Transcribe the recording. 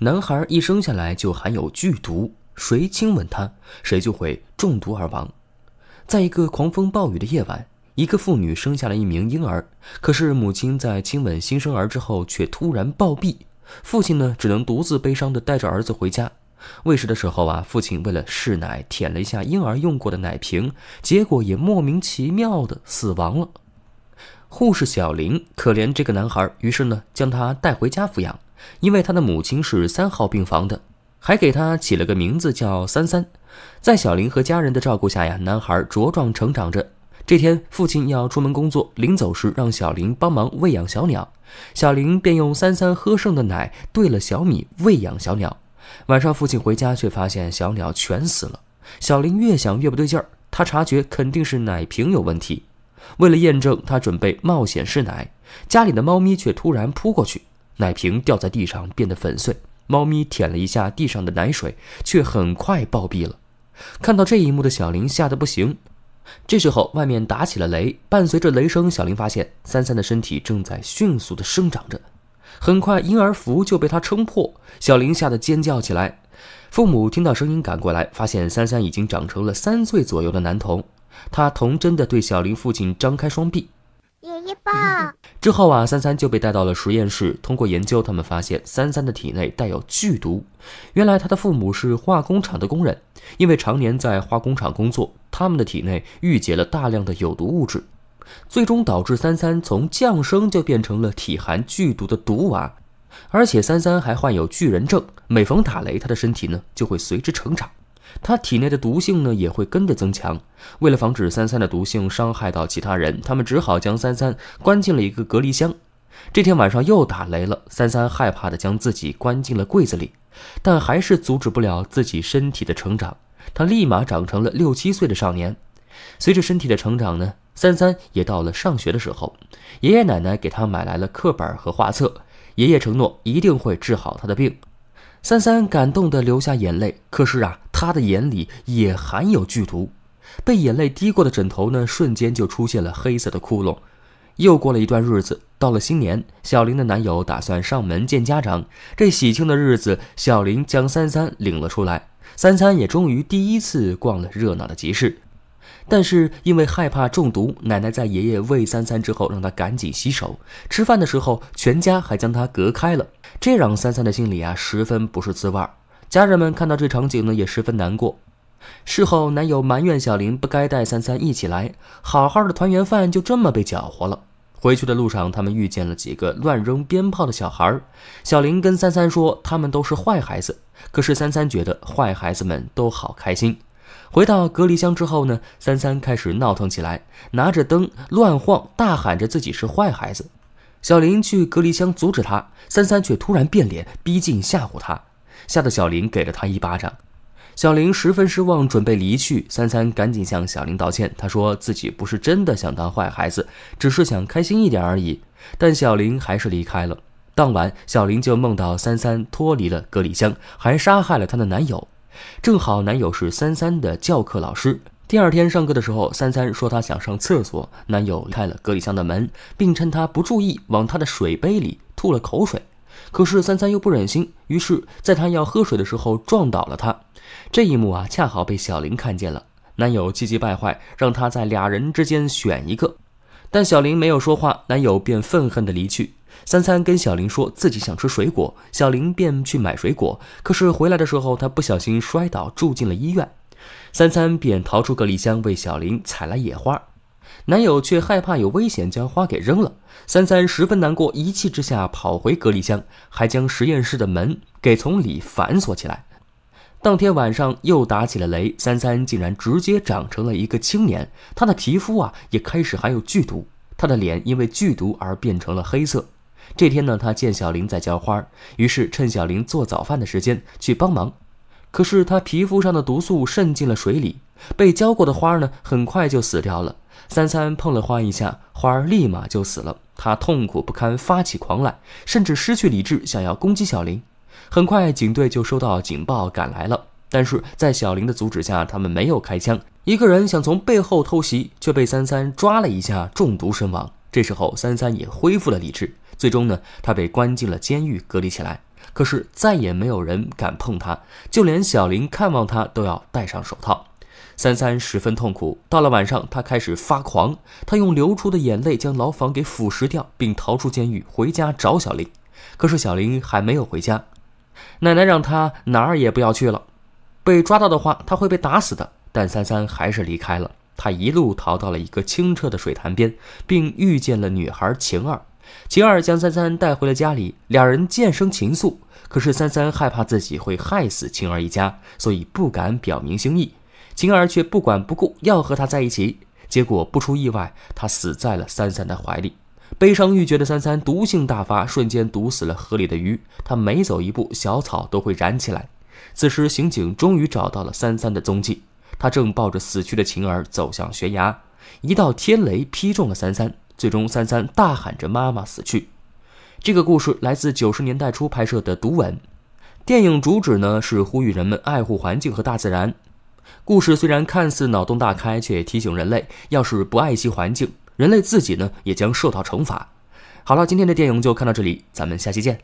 男孩一生下来就含有剧毒，谁亲吻他，谁就会中毒而亡。在一个狂风暴雨的夜晚，一个妇女生下了一名婴儿，可是母亲在亲吻新生儿之后却突然暴毙。父亲呢，只能独自悲伤地带着儿子回家。喂食的时候啊，父亲为了试奶，舔了一下婴儿用过的奶瓶，结果也莫名其妙的死亡了。护士小林可怜这个男孩，于是呢，将他带回家抚养。因为他的母亲是三号病房的，还给他起了个名字叫三三。在小林和家人的照顾下呀，男孩茁壮成长着。这天，父亲要出门工作，临走时让小林帮忙喂养小鸟。小林便用三三喝剩的奶兑了小米喂养小鸟。晚上，父亲回家却发现小鸟全死了。小林越想越不对劲儿，他察觉肯定是奶瓶有问题。为了验证，他准备冒险试奶。家里的猫咪却突然扑过去。奶瓶掉在地上，变得粉碎。猫咪舔了一下地上的奶水，却很快暴毙了。看到这一幕的小林吓得不行。这时候，外面打起了雷，伴随着雷声，小林发现三三的身体正在迅速的生长着。很快，婴儿服就被他撑破，小林吓得尖叫起来。父母听到声音赶过来，发现三三已经长成了三岁左右的男童，他童真的对小林父亲张开双臂。之后啊，三三就被带到了实验室。通过研究，他们发现三三的体内带有剧毒。原来他的父母是化工厂的工人，因为常年在化工厂工作，他们的体内郁结了大量的有毒物质，最终导致三三从降生就变成了体含剧毒的毒娃。而且三三还患有巨人症，每逢打雷，他的身体呢就会随之成长。他体内的毒性呢，也会跟着增强。为了防止三三的毒性伤害到其他人，他们只好将三三关进了一个隔离箱。这天晚上又打雷了，三三害怕的将自己关进了柜子里，但还是阻止不了自己身体的成长。他立马长成了六七岁的少年。随着身体的成长呢，三三也到了上学的时候。爷爷奶奶给他买来了课本和画册，爷爷承诺一定会治好他的病。三三感动的流下眼泪，可是啊，他的眼里也含有剧毒，被眼泪滴过的枕头呢，瞬间就出现了黑色的窟窿。又过了一段日子，到了新年，小林的男友打算上门见家长，这喜庆的日子，小林将三三领了出来，三三也终于第一次逛了热闹的集市。但是因为害怕中毒，奶奶在爷爷喂三三之后，让他赶紧洗手。吃饭的时候，全家还将他隔开了，这让三三的心里啊十分不是滋味儿。家人们看到这场景呢，也十分难过。事后，男友埋怨小林不该带三三一起来，好好的团圆饭就这么被搅和了。回去的路上，他们遇见了几个乱扔鞭炮的小孩。小林跟三三说，他们都是坏孩子。可是三三觉得坏孩子们都好开心。回到隔离箱之后呢，三三开始闹腾起来，拿着灯乱晃，大喊着自己是坏孩子。小林去隔离箱阻止他，三三却突然变脸，逼近吓唬他，吓得小林给了他一巴掌。小林十分失望，准备离去。三三赶紧向小林道歉，他说自己不是真的想当坏孩子，只是想开心一点而已。但小林还是离开了。当晚，小林就梦到三三脱离了隔离箱，还杀害了他的男友。正好男友是三三的教课老师。第二天上课的时候，三三说她想上厕所，男友开了隔离箱的门，并趁她不注意往她的水杯里吐了口水。可是三三又不忍心，于是，在她要喝水的时候撞倒了她。这一幕啊，恰好被小林看见了。男友气急败坏，让她在俩人之间选一个。但小林没有说话，男友便愤恨的离去。三三跟小林说自己想吃水果，小林便去买水果。可是回来的时候，他不小心摔倒，住进了医院。三三便逃出隔离箱，为小林采了野花。男友却害怕有危险，将花给扔了。三三十分难过，一气之下跑回隔离箱，还将实验室的门给从里反锁起来。当天晚上又打起了雷，三三竟然直接长成了一个青年。他的皮肤啊也开始含有剧毒，他的脸因为剧毒而变成了黑色。这天呢，他见小林在浇花，于是趁小林做早饭的时间去帮忙。可是他皮肤上的毒素渗进了水里，被浇过的花呢，很快就死掉了。三三碰了花一下，花立马就死了。他痛苦不堪，发起狂来，甚至失去理智，想要攻击小林。很快，警队就收到警报，赶来了。但是在小林的阻止下，他们没有开枪。一个人想从背后偷袭，却被三三抓了一下，中毒身亡。这时候，三三也恢复了理智。最终呢，他被关进了监狱，隔离起来。可是再也没有人敢碰他，就连小林看望他都要戴上手套。三三十分痛苦，到了晚上，他开始发狂，他用流出的眼泪将牢房给腐蚀掉，并逃出监狱，回家找小林。可是小林还没有回家，奶奶让他哪儿也不要去了，被抓到的话他会被打死的。但三三还是离开了，他一路逃到了一个清澈的水潭边，并遇见了女孩晴儿。晴儿将三三带回了家里，两人渐生情愫。可是三三害怕自己会害死晴儿一家，所以不敢表明心意。晴儿却不管不顾，要和他在一起。结果不出意外，他死在了三三的怀里。悲伤欲绝的三三毒性大发，瞬间毒死了河里的鱼。他每走一步，小草都会燃起来。此时，刑警终于找到了三三的踪迹，他正抱着死去的晴儿走向悬崖。一道天雷劈中了三三。最终，三三大喊着“妈妈”死去。这个故事来自九十年代初拍摄的《毒吻》。电影主旨呢是呼吁人们爱护环境和大自然。故事虽然看似脑洞大开，却提醒人类，要是不爱惜环境，人类自己呢也将受到惩罚。好了，今天的电影就看到这里，咱们下期见。